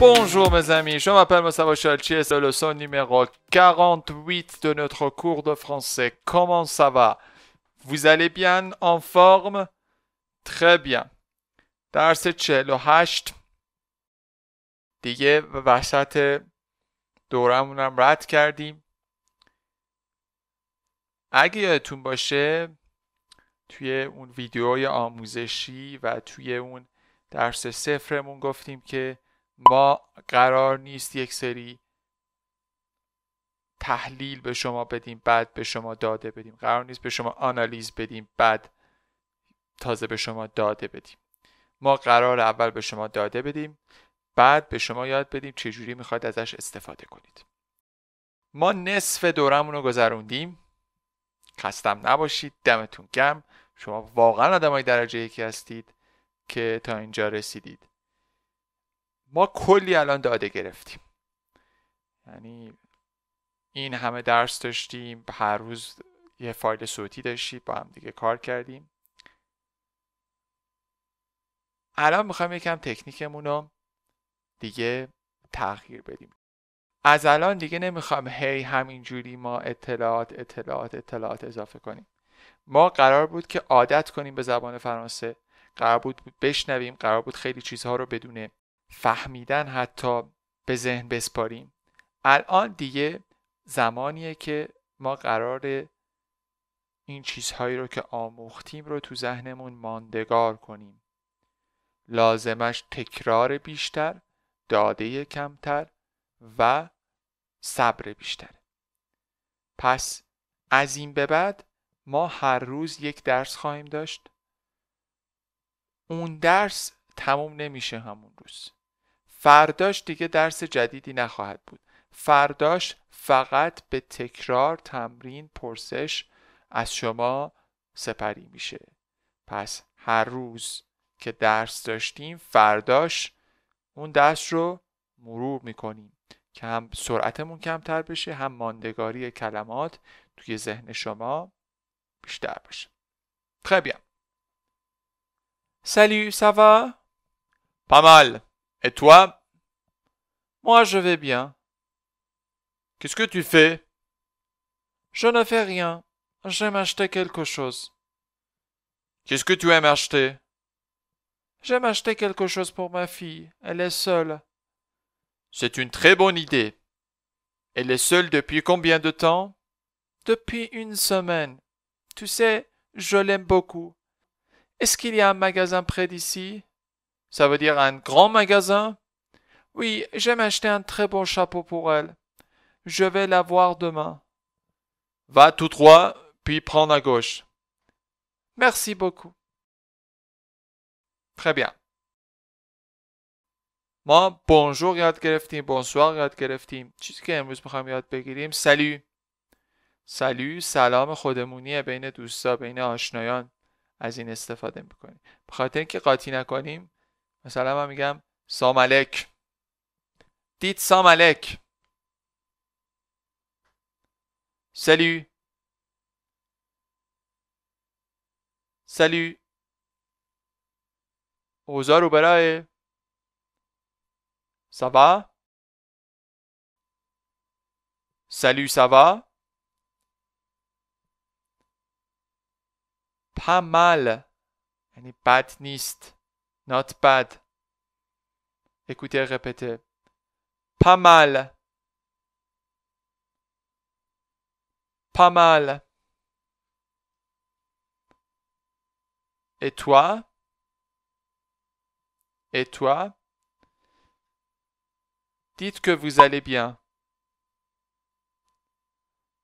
Bonjour mes amis, je m'appelle Moussa Chalchi et c'est son numéro 48 de notre cours de français. Comment ça va Vous allez bien En forme Très bien. درس 48 دیگه وسط دورمونم رد کردیم اگه یادتون باشه توی اون ویدیوهای آموزشی و توی اون درس صفرمون گفتیم که ما قرار نیست یک سری تحلیل به شما بدیم بعد به شما داده بدیم قرار نیست به شما آنالیز بدیم بعد تازه به شما داده بدیم ما قرار اول به شما داده بدیم بعد به شما یاد بدیم چجوری میخواید ازش استفاده کنید ما نصف دورمون رو گذروندیم خستم نباشید دمتون گم شما واقعا آدمای درجه یکی هستید که تا اینجا رسیدید ما کلی الان داده گرفتیم یعنی این همه درس داشتیم هر روز یه فایل صوتی داشتیم با هم دیگه کار کردیم الان میخوایم یکم تکنیکمون رو دیگه تغییر بدیم از الان دیگه نمیخوام هی همینجوری ما اطلاعات اطلاعات اطلاعات اضافه کنیم ما قرار بود که عادت کنیم به زبان فرانسه قرار بود بشنویم قرار بود خیلی چیزها رو بدونه فهمیدن حتی به ذهن بسپاریم الان دیگه زمانیه که ما قرار این چیزهایی رو که آموختیم رو تو ذهنمون ماندگار کنیم لازمش تکرار بیشتر داده کمتر و صبر بیشتر پس از این به بعد ما هر روز یک درس خواهیم داشت اون درس تموم نمیشه همون روز فرداش دیگه درس جدیدی نخواهد بود فرداش فقط به تکرار تمرین پرسش از شما سپری میشه پس هر روز که درس داشتیم فرداش اون درس رو مرور میکنیم که هم سرعتمون کمتر بشه هم ماندگاری کلمات توی ذهن شما بیشتر بشه Très bien. Salut, ça Et toi Moi, je vais bien. Qu'est-ce que tu fais Je ne fais rien. J'aime acheter quelque chose. Qu'est-ce que tu aimes acheter J'aime acheter quelque chose pour ma fille. Elle est seule. C'est une très bonne idée. Elle est seule depuis combien de temps Depuis une semaine. Tu sais, je l'aime beaucoup. Est-ce qu'il y a un magasin près d'ici Ça veut dire un grand magasin Oui, j'aime acheter un très bon chapeau pour elle. Je vais la voir demain. Va tout droit, puis prendre à gauche. Merci beaucoup. Très bien. ما بونجور یاد گرفتیم بونسوار یاد گرفتیم چیزی که امروز میخوایم یاد بگیریم سلو سلو سلام خودمونی بین دوستا بین آشنایان از این استفاده میکنیم به خاطر اینکه قاطی نکنیم Salam a Malek Samalek Dit Samalek Salut Salut Oza Ça Saba Salut ça va Pas mal pas Not bad. Écoutez, répétez. Pas mal. Pas mal. Et toi Et toi Dites que vous allez bien.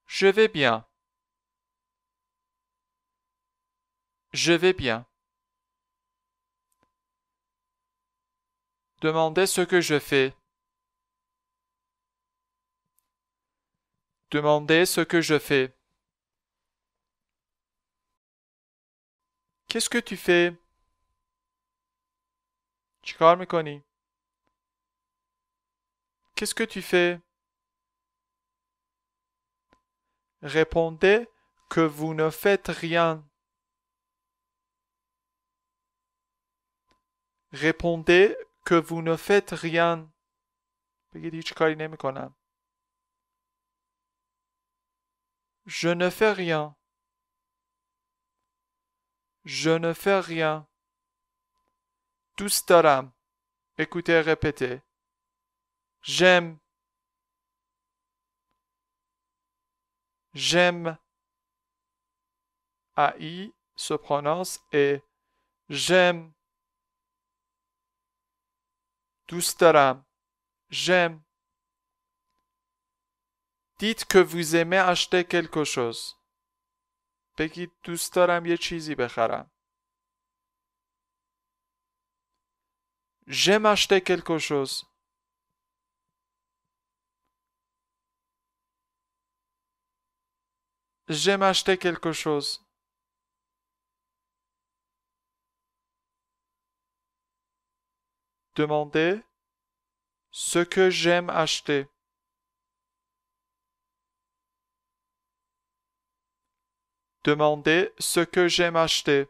Je vais bien. Je vais bien. Demandez ce que je fais. Demandez ce que je fais. Qu'est-ce que tu fais? Chikar quest Qu'est-ce que tu fais? Répondez que vous ne faites rien. Répondez que vous ne faites rien. Je ne fais rien. Je ne fais rien. tout Écoutez, répétez. J'aime. J'aime. aï se prononce et j'aime. دوست دارم جم dites que vous aimez acheter quelque chose بگید دوست دارم یه چیزی بخرم j'aime acheter quelque chose j'aime acheter quelque chose demander ce que j'aime acheter. Demandez ce que j'aime acheter.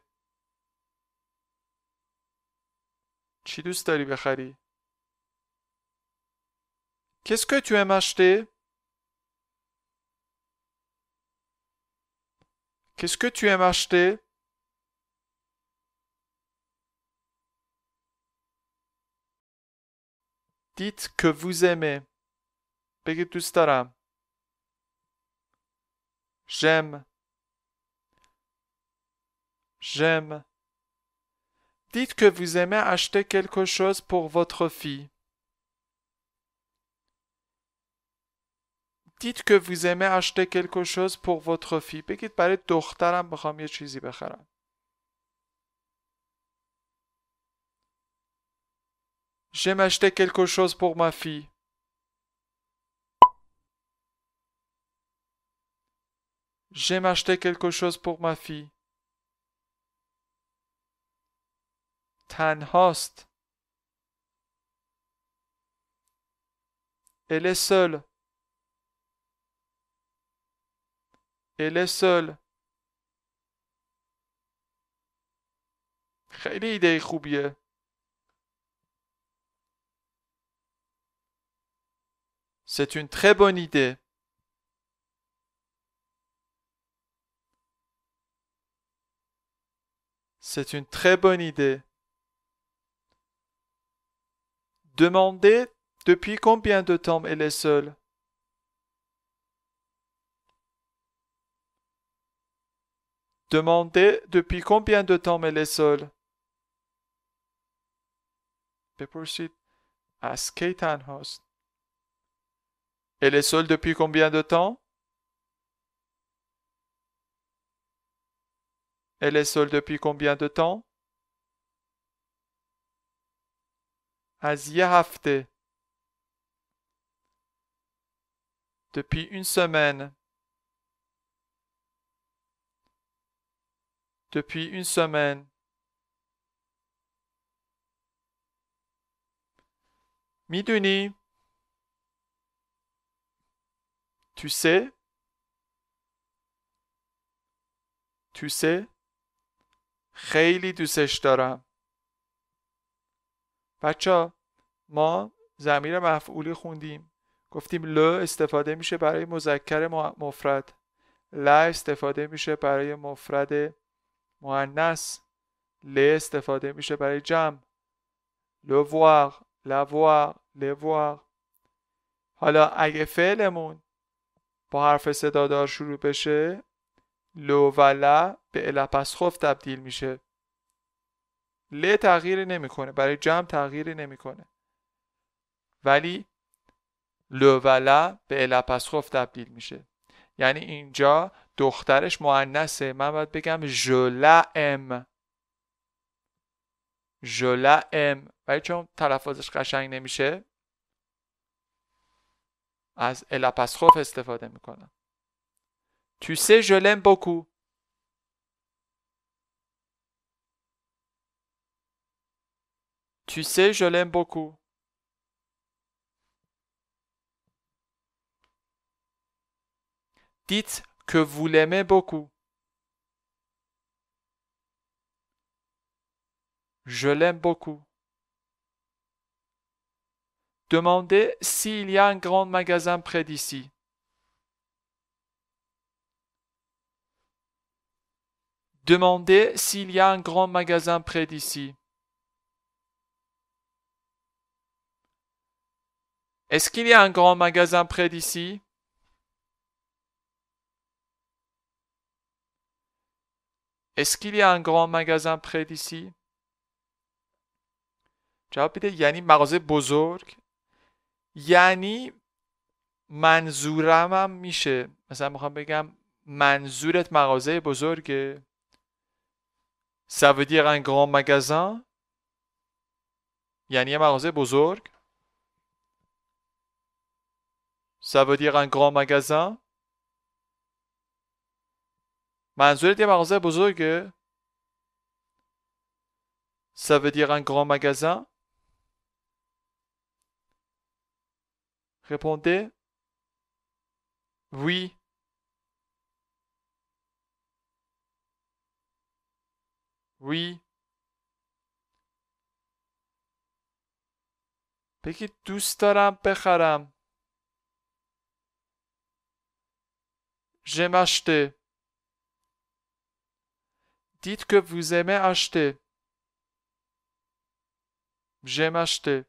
quest Qu'est-ce que tu aimes acheter? Qu'est-ce que tu aimes acheter? Dites que vous aimez. J'aime. J'aime. Dites que vous aimez acheter quelque chose pour votre fille. Dites que vous aimez acheter quelque chose pour votre fille. J'aime acheter quelque chose pour ma fille. J'aime acheter quelque chose pour ma fille. Tan Host. Elle est seule. Elle est seule. C'est une très bonne idée. C'est une très bonne idée. Demandez depuis combien de temps elle est seule. Demandez depuis combien de temps elle est seule. Ask Kate and Host. Elle est seule depuis combien de temps Elle est seule depuis combien de temps Az hafte. Depuis une semaine. Depuis une semaine. Miduni. Tu sais Tu sais خیلی دوستش دارم بچه ما زمیر مفعولی خوندیم گفتیم ل استفاده میشه برای مذکر مفرد ل استفاده میشه برای مفرد مؤنث ل استفاده میشه برای جمع لووار ل لوار حالا اگه فعلمون با حرف صدادار شروع بشه لو و به الپسخف تبدیل میشه ل تغییری نمیکنه برای جمع تغییری نمیکنه ولی لو و به خوف تبدیل میشه یعنی اینجا دخترش معنسه من باید بگم جولا ام جولا ام ولی چون تلفظش قشنگ نمیشه Tu sais, je l'aime beaucoup. Tu sais, je l'aime beaucoup. Dites que vous l'aimez beaucoup. Je l'aime beaucoup. Demandez s'il y a un grand magasin près d'ici. Demandez s'il y a un grand magasin près d'ici. Est-ce qu'il y a un grand magasin près d'ici Est-ce qu'il y a un grand magasin près d'ici? یعنی منظورم هم میشه مثلا میخوام بگم منظورت مغازه بزرگه Ça veut dire یعنی یه مغازه بزرگ Ça veut dire un منظورت یه مغازه بزرگه Ça veut dire Répondez Oui. Oui. tout دوست J'aime acheter. Dites que vous aimez acheter. J'aime acheter.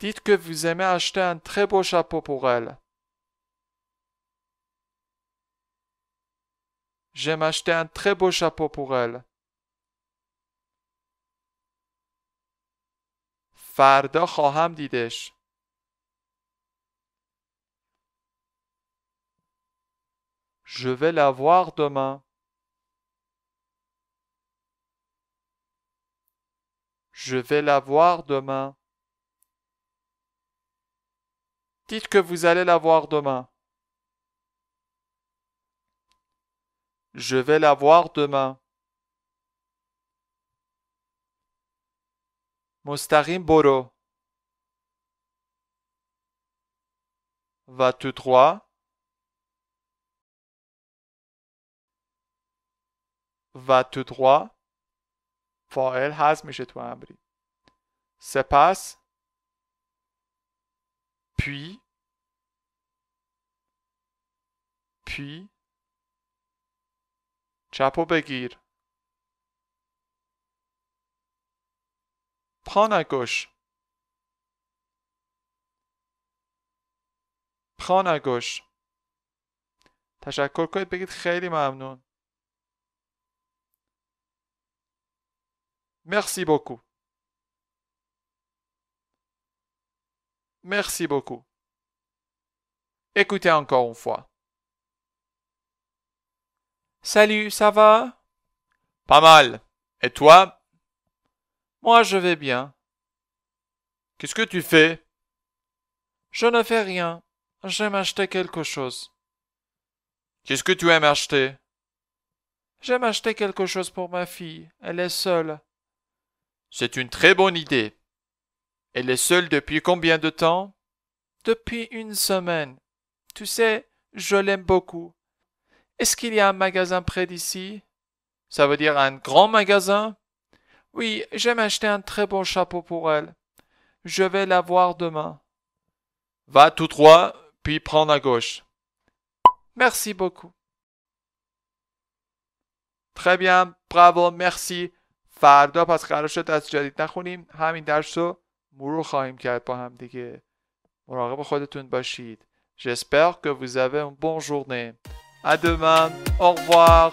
Dites que vous aimez acheter un très beau chapeau pour elle. J'aime acheter un très beau chapeau pour elle. فردا خواهم didesh. Je vais la voir demain. Je vais la voir demain. Dites que vous allez la voir demain. Je vais la voir demain. Moustarim Boro. droit. elle a trois فاعل هست toi abri. Ça passe? پی puis, چپ و بگیر. پا نگوش. تشکر کنید بگید خیلی ممنون. مرسی بکو. Merci beaucoup. Écoutez encore une fois. Salut, ça va Pas mal. Et toi Moi, je vais bien. Qu'est-ce que tu fais Je ne fais rien. J'aime acheter quelque chose. Qu'est-ce que tu aimes acheter J'aime acheter quelque chose pour ma fille. Elle est seule. C'est une très bonne idée. Elle est seule depuis combien de temps Depuis une semaine. Tu sais, je l'aime beaucoup. Est-ce qu'il y a un magasin près d'ici Ça veut dire un grand magasin Oui, j'aime acheter un très bon chapeau pour elle. Je vais la voir demain. Va tout droit, puis prends à gauche. Merci beaucoup. Très bien, bravo, merci. فردا مرور خواهیم کرد با هم دیگه مراقب خودتون باشید J'espère que vous avez une bonne journée. À demain. Au revoir.